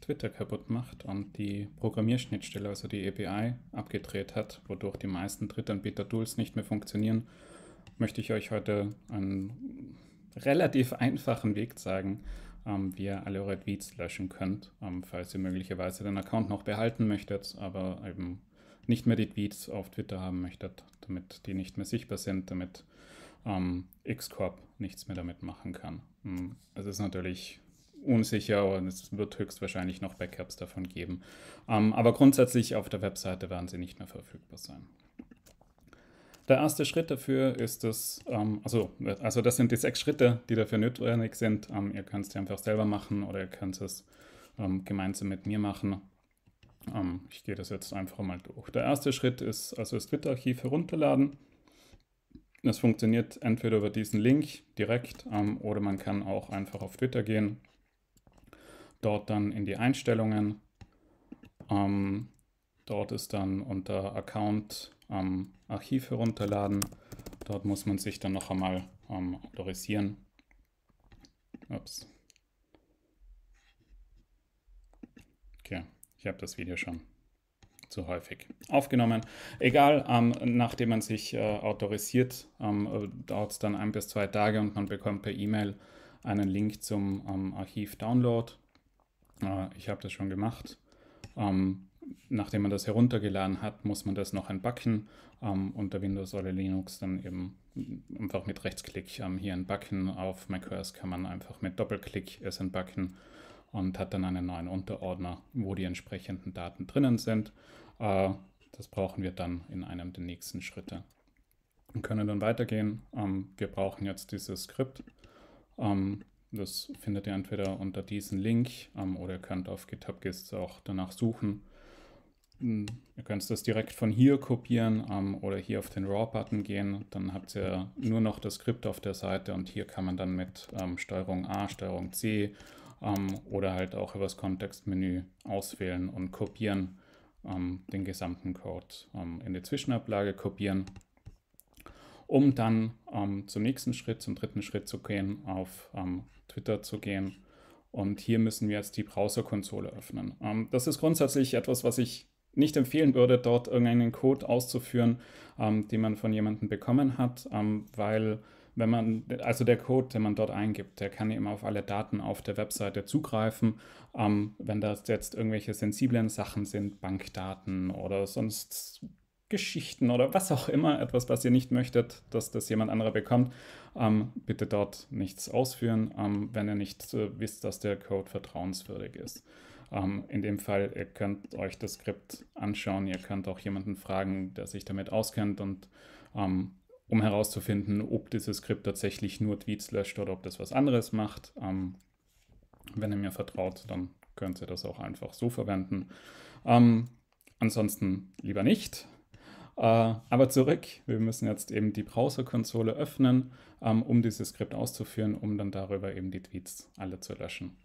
Twitter kaputt macht und die Programmierschnittstelle, also die API, abgedreht hat, wodurch die meisten Drittanbieter-Tools nicht mehr funktionieren, möchte ich euch heute einen relativ einfachen Weg zeigen, ähm, wie ihr alle eure Tweets löschen könnt, ähm, falls ihr möglicherweise den Account noch behalten möchtet, aber eben nicht mehr die Tweets auf Twitter haben möchtet, damit die nicht mehr sichtbar sind, damit ähm, Xcorp nichts mehr damit machen kann. Hm, es ist natürlich unsicher und es wird höchstwahrscheinlich noch Backups davon geben. Ähm, aber grundsätzlich auf der Webseite werden sie nicht mehr verfügbar sein. Der erste Schritt dafür ist das, ähm, also, also das sind die sechs Schritte, die dafür notwendig sind. Ähm, ihr könnt es einfach selber machen oder ihr könnt es ähm, gemeinsam mit mir machen. Ähm, ich gehe das jetzt einfach mal durch. Der erste Schritt ist also das Twitter-Archiv herunterladen. Das funktioniert entweder über diesen Link direkt ähm, oder man kann auch einfach auf Twitter gehen dort dann in die Einstellungen. Ähm, dort ist dann unter Account ähm, Archiv herunterladen. Dort muss man sich dann noch einmal ähm, autorisieren. Ups. Okay, ich habe das Video schon zu häufig aufgenommen. Egal, ähm, nachdem man sich äh, autorisiert, ähm, dauert es dann ein bis zwei Tage und man bekommt per E-Mail einen Link zum ähm, Archiv-Download. Äh, ich habe das schon gemacht. Ähm, nachdem man das heruntergeladen hat, muss man das noch entbacken. Ähm, unter Windows oder Linux dann eben einfach mit Rechtsklick ähm, hier entbacken. Auf macOS kann man einfach mit Doppelklick es entbacken und hat dann einen neuen Unterordner, wo die entsprechenden Daten drinnen sind. Äh, das brauchen wir dann in einem der nächsten Schritte. Wir können dann weitergehen. Ähm, wir brauchen jetzt dieses Skript. Ähm, das findet ihr entweder unter diesem Link ähm, oder ihr könnt auf GitHub Gist auch danach suchen. Hm, ihr könnt das direkt von hier kopieren ähm, oder hier auf den RAW-Button gehen. Dann habt ihr nur noch das Skript auf der Seite und hier kann man dann mit ähm, Steuerung A, Steuerung C ähm, oder halt auch über das Kontextmenü auswählen und kopieren ähm, den gesamten Code ähm, in die Zwischenablage kopieren, um dann ähm, zum nächsten Schritt, zum dritten Schritt zu gehen, auf ähm, Twitter zu gehen. Und hier müssen wir jetzt die Browserkonsole öffnen. Ähm, das ist grundsätzlich etwas, was ich nicht empfehlen würde, dort irgendeinen Code auszuführen, ähm, den man von jemandem bekommen hat, ähm, weil wenn man, also der Code, den man dort eingibt, der kann eben auf alle Daten auf der Webseite zugreifen. Ähm, wenn das jetzt irgendwelche sensiblen Sachen sind, Bankdaten oder sonst Geschichten oder was auch immer, etwas, was ihr nicht möchtet, dass das jemand anderer bekommt, ähm, bitte dort nichts ausführen, ähm, wenn ihr nicht äh, wisst, dass der Code vertrauenswürdig ist. Ähm, in dem Fall, ihr könnt euch das Skript anschauen, ihr könnt auch jemanden fragen, der sich damit auskennt und ähm, um herauszufinden, ob dieses Skript tatsächlich nur Tweets löscht oder ob das was anderes macht. Ähm, wenn ihr mir vertraut, dann könnt ihr das auch einfach so verwenden. Ähm, ansonsten lieber nicht. Äh, aber zurück, wir müssen jetzt eben die Browser-Konsole öffnen, ähm, um dieses Skript auszuführen, um dann darüber eben die Tweets alle zu löschen.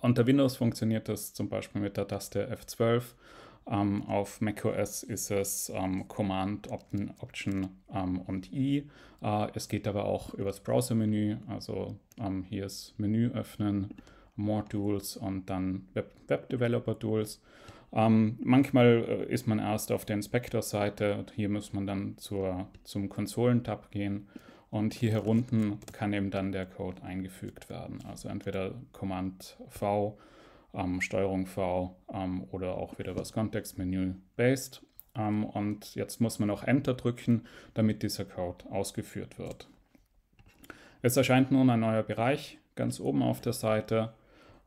Unter Windows funktioniert das zum Beispiel mit der Taste F12. Ähm, auf macOS ist es ähm, Command, Option, Option ähm, und I. Äh, es geht aber auch übers Browser-Menü, also ähm, hier ist Menü öffnen, More Tools und dann Web, Web Developer Tools. Ähm, manchmal äh, ist man erst auf der Inspector-Seite. Hier muss man dann zur, zum Konsolentab gehen. Und hier herunten kann eben dann der Code eingefügt werden. Also entweder Command V, ähm, Steuerung V ähm, oder auch wieder was Kontextmenü Based. Ähm, und jetzt muss man auch Enter drücken, damit dieser Code ausgeführt wird. Jetzt erscheint nun ein neuer Bereich ganz oben auf der Seite.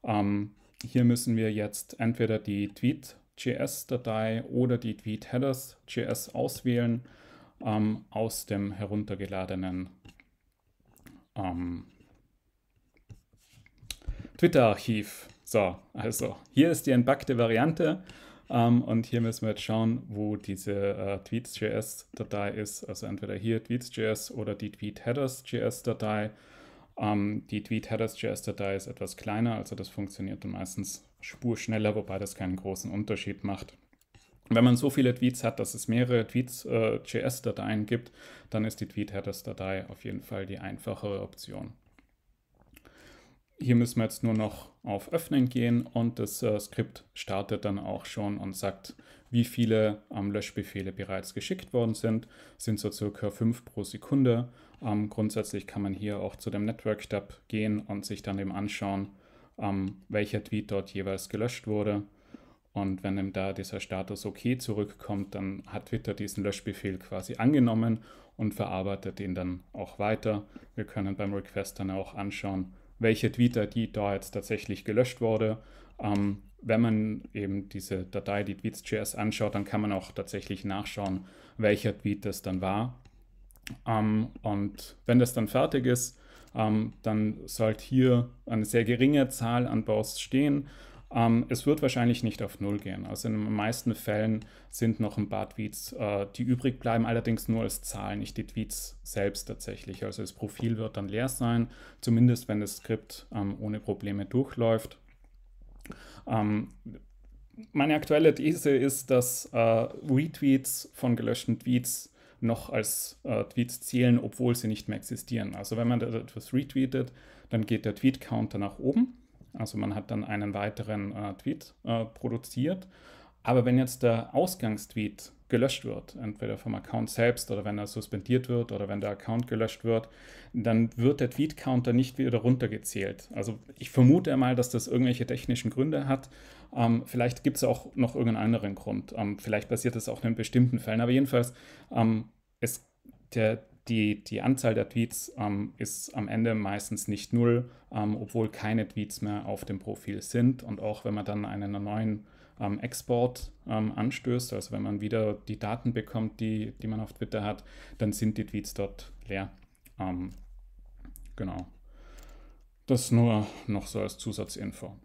Ähm, hier müssen wir jetzt entweder die Tweet.js-Datei oder die Tweet-Headers.js auswählen ähm, aus dem heruntergeladenen ähm, Twitter-Archiv. So, also hier ist die entbackte Variante ähm, und hier müssen wir jetzt schauen, wo diese äh, Tweets.js-Datei ist. Also entweder hier Tweets.js oder die Tweet-Headers.js-Datei. datei ähm, die Tweet-Headers JS-Datei ist etwas kleiner, also das funktioniert dann meistens spurschneller, wobei das keinen großen Unterschied macht. Wenn man so viele Tweets hat, dass es mehrere Tweets-JS-Dateien äh, gibt, dann ist die Tweet-Headers-Datei auf jeden Fall die einfachere Option. Hier müssen wir jetzt nur noch auf Öffnen gehen und das äh, Skript startet dann auch schon und sagt, wie viele ähm, Löschbefehle bereits geschickt worden sind. Das sind so circa fünf pro Sekunde. Ähm, grundsätzlich kann man hier auch zu dem Network-Tab gehen und sich dann eben anschauen, ähm, welcher Tweet dort jeweils gelöscht wurde. Und wenn ihm da dieser Status OK zurückkommt, dann hat Twitter diesen Löschbefehl quasi angenommen und verarbeitet ihn dann auch weiter. Wir können beim Request dann auch anschauen, welche Tweet-ID da jetzt tatsächlich gelöscht wurde. Ähm, wenn man eben diese Datei, die Tweets.js anschaut, dann kann man auch tatsächlich nachschauen, welcher Tweet das dann war. Ähm, und wenn das dann fertig ist, ähm, dann sollte hier eine sehr geringe Zahl an Posts stehen. Ähm, es wird wahrscheinlich nicht auf Null gehen. Also in den meisten Fällen sind noch ein paar Tweets, äh, die übrig bleiben, allerdings nur als Zahlen, nicht die Tweets selbst tatsächlich. Also das Profil wird dann leer sein, zumindest wenn das Skript ähm, ohne Probleme durchläuft. Ähm, meine aktuelle These ist, dass äh, Retweets von gelöschten Tweets noch als äh, Tweets zählen, obwohl sie nicht mehr existieren. Also wenn man etwas retweetet, dann geht der Tweet-Counter nach oben also man hat dann einen weiteren äh, Tweet äh, produziert. Aber wenn jetzt der Ausgangstweet gelöscht wird, entweder vom Account selbst oder wenn er suspendiert wird oder wenn der Account gelöscht wird, dann wird der Tweet-Counter nicht wieder runtergezählt. Also ich vermute mal, dass das irgendwelche technischen Gründe hat. Ähm, vielleicht gibt es auch noch irgendeinen anderen Grund. Ähm, vielleicht passiert das auch in bestimmten Fällen. Aber jedenfalls, ähm, es, der, die, die Anzahl der Tweets ähm, ist am Ende meistens nicht null, ähm, obwohl keine Tweets mehr auf dem Profil sind. Und auch wenn man dann einen neuen ähm, Export ähm, anstößt, also wenn man wieder die Daten bekommt, die, die man auf Twitter hat, dann sind die Tweets dort leer. Ähm, genau. Das nur noch so als Zusatzinfo.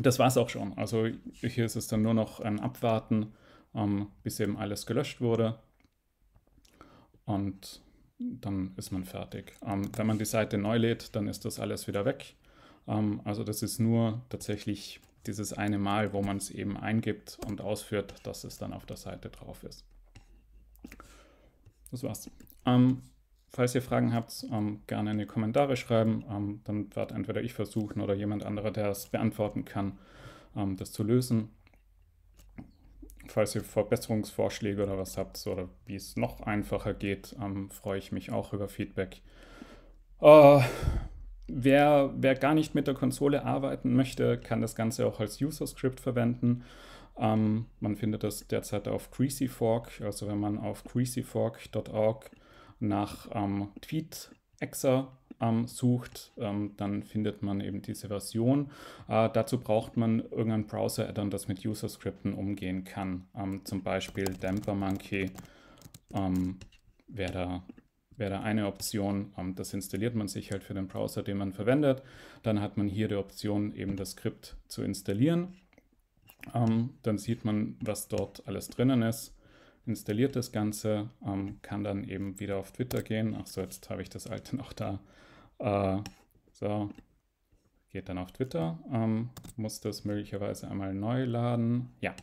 Das war es auch schon. Also hier ist es dann nur noch ein Abwarten, ähm, bis eben alles gelöscht wurde und dann ist man fertig. Ähm, wenn man die Seite neu lädt, dann ist das alles wieder weg. Ähm, also das ist nur tatsächlich dieses eine Mal, wo man es eben eingibt und ausführt, dass es dann auf der Seite drauf ist. Das war's. Ähm, falls ihr Fragen habt, ähm, gerne in die Kommentare schreiben. Ähm, dann werde entweder ich versuchen oder jemand anderer, der es beantworten kann, ähm, das zu lösen falls ihr Verbesserungsvorschläge oder was habt oder wie es noch einfacher geht, ähm, freue ich mich auch über Feedback. Äh, wer, wer gar nicht mit der Konsole arbeiten möchte, kann das Ganze auch als User-Script verwenden. Ähm, man findet das derzeit auf Greasy Fork, also wenn man auf greasyfork.org nach ähm, Tweet Exa ähm, sucht, ähm, dann findet man eben diese Version. Äh, dazu braucht man irgendein Browser-Add-on, das mit User-Skripten umgehen kann. Ähm, zum Beispiel Damper Monkey ähm, wäre da, wär da, eine Option. Ähm, das installiert man sich halt für den Browser, den man verwendet. Dann hat man hier die Option, eben das Skript zu installieren. Ähm, dann sieht man, was dort alles drinnen ist installiert das Ganze, ähm, kann dann eben wieder auf Twitter gehen. Achso, jetzt habe ich das alte noch da. Äh, so, geht dann auf Twitter, ähm, muss das möglicherweise einmal neu laden. Ja,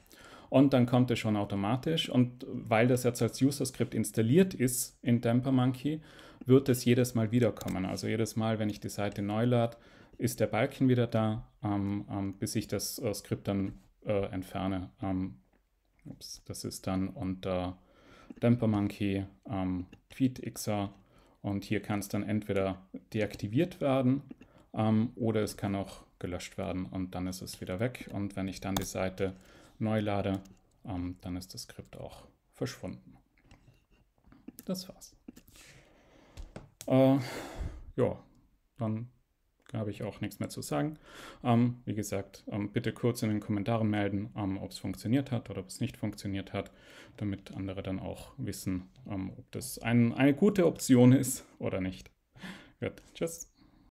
und dann kommt es schon automatisch. Und weil das jetzt als User-Skript installiert ist in Damper Monkey, wird es jedes Mal wiederkommen. Also jedes Mal, wenn ich die Seite neu lade, ist der Balken wieder da, ähm, ähm bis ich das äh, Skript dann äh, entferne. Ähm, Ups, das ist dann unter Lempermonkey ähm, Tweetixer und hier kann es dann entweder deaktiviert werden ähm, oder es kann auch gelöscht werden und dann ist es wieder weg. Und wenn ich dann die Seite neu lade, ähm, dann ist das Skript auch verschwunden. Das war's. Äh, ja, dann habe ich auch nichts mehr zu sagen. Ähm, wie gesagt, ähm, bitte kurz in den Kommentaren melden, ähm, ob es funktioniert hat oder ob es nicht funktioniert hat, damit andere dann auch wissen, ähm, ob das ein, eine gute Option ist oder nicht. Gut, tschüss.